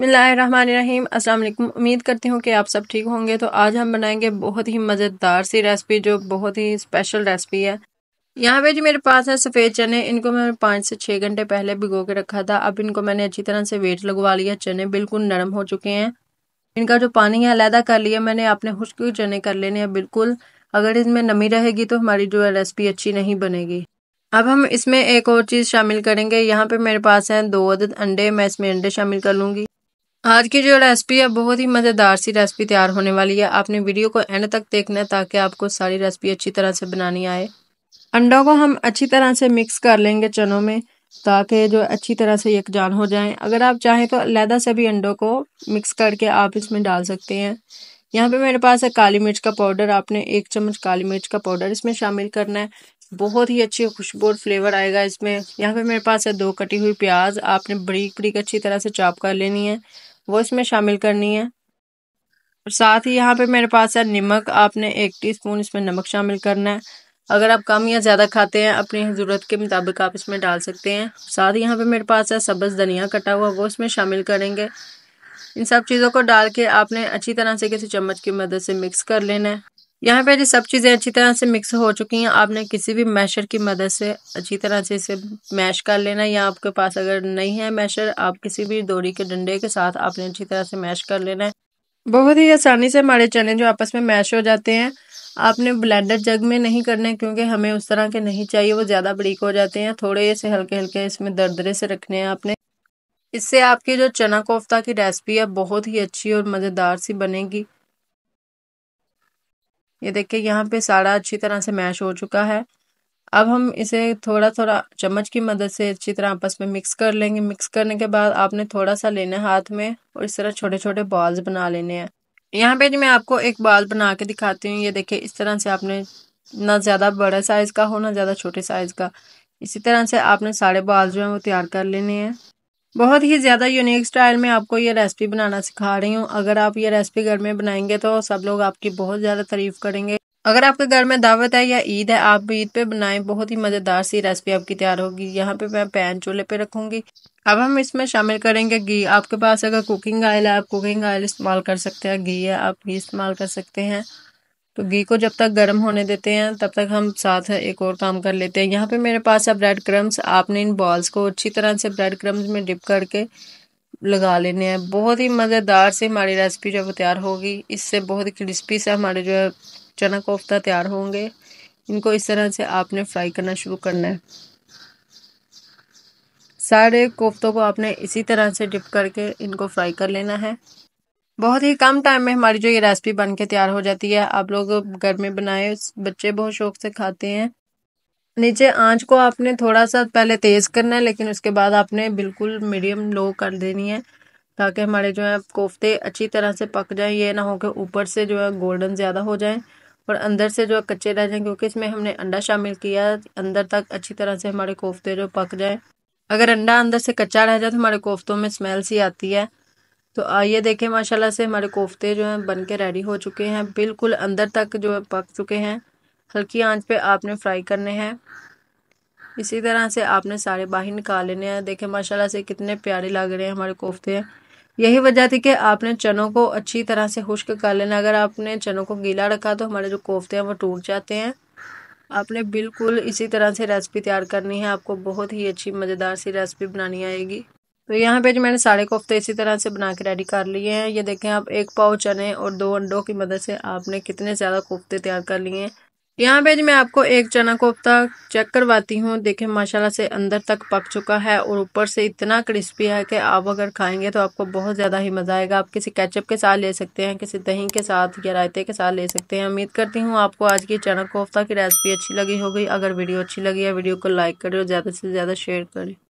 बसमीम अस्सलाम वालेकुम उम्मीद करती हूँ कि आप सब ठीक होंगे तो आज हम बनाएंगे बहुत ही मज़ेदार सी रेसिपी जो बहुत ही स्पेशल रेसिपी है यहाँ पे जो मेरे पास है सफ़ेद चने इनको मैंने पाँच से छः घंटे पहले भिगो के रखा था अब इनको मैंने अच्छी तरह से वेट लगवा लिया चने बिल्कुल नरम हो चुके हैं इनका जो पानी है अलहदा कर लिया मैंने आपने खुश्क चने कर लेने हैं बिल्कुल अगर इसमें नमी रहेगी तो हमारी जो है रेसिपी अच्छी नहीं बनेगी अब हम इसमें एक और चीज़ शामिल करेंगे यहाँ पे मेरे पास हैं दो अदद अंडे मैं इसमें अंडे शामिल कर लूँगी आज की जो रेसिपी है बहुत ही मज़ेदार सी रेसिपी तैयार होने वाली है आपने वीडियो को एंड तक देखना है ताकि आपको सारी रेसिपी अच्छी तरह से बनानी आए अंडों को हम अच्छी तरह से मिक्स कर लेंगे चनों में ताकि जो अच्छी तरह से यकजान हो जाएं अगर आप चाहें तो लहदा से भी अंडों को मिक्स करके आप इसमें डाल सकते हैं यहाँ पर मेरे पास है काली मिर्च का पाउडर आपने एक चम्मच काली मिर्च का पाउडर इसमें शामिल करना है बहुत ही अच्छी खुशबू और फ्लेवर आएगा इसमें यहाँ पे मेरे पास है दो कटी हुई प्याज आपने बड़ी बड़ी अच्छी तरह से चॉप कर लेनी है वो इसमें शामिल करनी है और साथ ही यहाँ पे मेरे पास है नमक आपने एक टीस्पून इसमें नमक शामिल करना है अगर आप कम या ज़्यादा खाते हैं अपनी ज़रूरत के मुताबिक आप इसमें डाल सकते हैं साथ ही यहाँ पे मेरे पास है सब्ज़ धनिया कटा हुआ वो इसमें शामिल करेंगे इन सब चीज़ों को डाल के आपने अच्छी तरह से किसी चम्मच की मदद से मिक्स कर लेना है यहाँ पर सब चीज़ें अच्छी तरह से मिक्स हो चुकी हैं आपने किसी भी मैशर की मदद से अच्छी तरह से इसे मैश कर लेना या आपके पास अगर नहीं है मैशर आप किसी भी दोरी के डंडे के साथ आपने अच्छी तरह से मैश कर लेना है बहुत ही आसानी से हमारे चने जो आपस में मैश हो जाते हैं आपने ब्लेंडर जग में नहीं करने क्योंकि हमें उस तरह के नहीं चाहिए वो ज़्यादा ब्रीक हो जाते हैं थोड़े से हल्के हल्के इसमें दरदरे से रखने हैं आपने इससे आपकी जो चना कोफ्ता की रेसिपी है बहुत ही अच्छी और मज़ेदार सी बनेगी ये देखिए यहाँ पे सारा अच्छी तरह से मैश हो चुका है अब हम इसे थोड़ा थोड़ा चम्मच की मदद से अच्छी तरह आपस में मिक्स कर लेंगे मिक्स करने के बाद आपने थोड़ा सा लेना है हाथ में और इस तरह छोटे छोटे बॉल्स बना लेने हैं यहाँ पे जो मैं आपको एक बॉल बना के दिखाती हूँ ये देखिए इस तरह से आपने ना ज़्यादा बड़े साइज़ का हो ना ज़्यादा छोटे साइज़ का इसी तरह से आपने सारे बॉल्स जो हैं वो तैयार कर लेने हैं बहुत ही ज़्यादा यूनिक स्टाइल में आपको ये रेसिपी बनाना सिखा रही हूँ अगर आप ये रेसिपी घर में बनाएंगे तो सब लोग आपकी बहुत ज़्यादा तारीफ करेंगे अगर आपके घर में दावत है या ईद है आप ईद पे बनाएं बहुत ही मज़ेदार सी रेसिपी आपकी तैयार होगी यहाँ पे मैं पैन चूल्हे पे रखूँगी अब हम इसमें शामिल करेंगे घी आपके पास अगर कुकिंग ऑयल है आप कुकिंग ऑयल इस्तेमाल कर सकते हैं घी है आप घी इस्तेमाल कर सकते हैं तो घी को जब तक गर्म होने देते हैं तब तक हम साथ एक और काम कर लेते हैं यहाँ पे मेरे पास है ब्रेड क्रम्स आपने इन बॉल्स को अच्छी तरह से ब्रेड क्रम्स में डिप करके लगा लेने हैं बहुत ही मज़ेदार से हमारी रेसिपी जो तैयार होगी इससे बहुत ही क्रिस्पी से हमारे जो है चना कोफ्ता तैयार होंगे इनको इस तरह से आपने फ्राई करना शुरू करना है सारे कोफ्तों को आपने इसी तरह से डिप करके इनको फ्राई कर लेना है बहुत ही कम टाइम में हमारी जो ये रेसिपी बन के तैयार हो जाती है आप लोग घर में बनाए बच्चे बहुत शौक से खाते हैं नीचे आंच को आपने थोड़ा सा पहले तेज़ करना है लेकिन उसके बाद आपने बिल्कुल मीडियम लो कर देनी है ताकि हमारे जो है कोफ्ते अच्छी तरह से पक जाएं ये ना हो कि ऊपर से जो है गोल्डन ज़्यादा हो जाएं और अंदर से जो है कच्चे रह जाएं क्योंकि इसमें हमने अंडा शामिल किया अंदर तक अच्छी तरह से हमारे कोफ्ते जो पक जाएं अगर अंडा अंदर से कच्चा रह जाए तो हमारे कोफ्तों में स्मेल सी आती है तो ये देखें माशाल्लाह से हमारे कोफ्ते जो हैं बन के रेडी हो चुके हैं बिल्कुल अंदर तक जो है पक चुके हैं हल्की आंच पे आपने फ्राई करने हैं इसी तरह से आपने सारे बाहर निकाल लेने हैं देखें माशाल्लाह से कितने प्यारे लग रहे हैं हमारे कोफ्ते हैं यही वजह थी कि आपने चनों को अच्छी तरह से खुश्क कर लेना अगर आपने चनों को गीला रखा तो हमारे जो कोफ्ते हैं वो टूट जाते हैं आपने बिल्कुल इसी तरह से रेसिपी तैयार करनी है आपको बहुत ही अच्छी मज़ेदार सी रेसिपी बनानी आएगी तो यहाँ पे जो मैंने सारे कोफ्ते इसी तरह से बना के रेडी कर लिए हैं ये देखें आप एक पाव चने और दो अंडों की मदद से आपने कितने ज़्यादा कोफ्ते तैयार कर लिए हैं यहाँ पे जी मैं आपको एक चना कोफ्ता चेक करवाती हूँ देखें माशाल्लाह से अंदर तक पक चुका है और ऊपर से इतना क्रिस्पी है कि आप अगर खाएंगे तो आपको बहुत ज़्यादा ही मज़ा आएगा आप किसी केचप के साथ ले सकते हैं किसी दही के साथ या रायते के साथ ले सकते हैं उम्मीद करती हूँ आपको आज की चना कोफ्ता की रेसिपी अच्छी लगी होगी अगर वीडियो अच्छी लगी है वीडियो को लाइक करें और ज़्यादा से ज़्यादा शेयर करें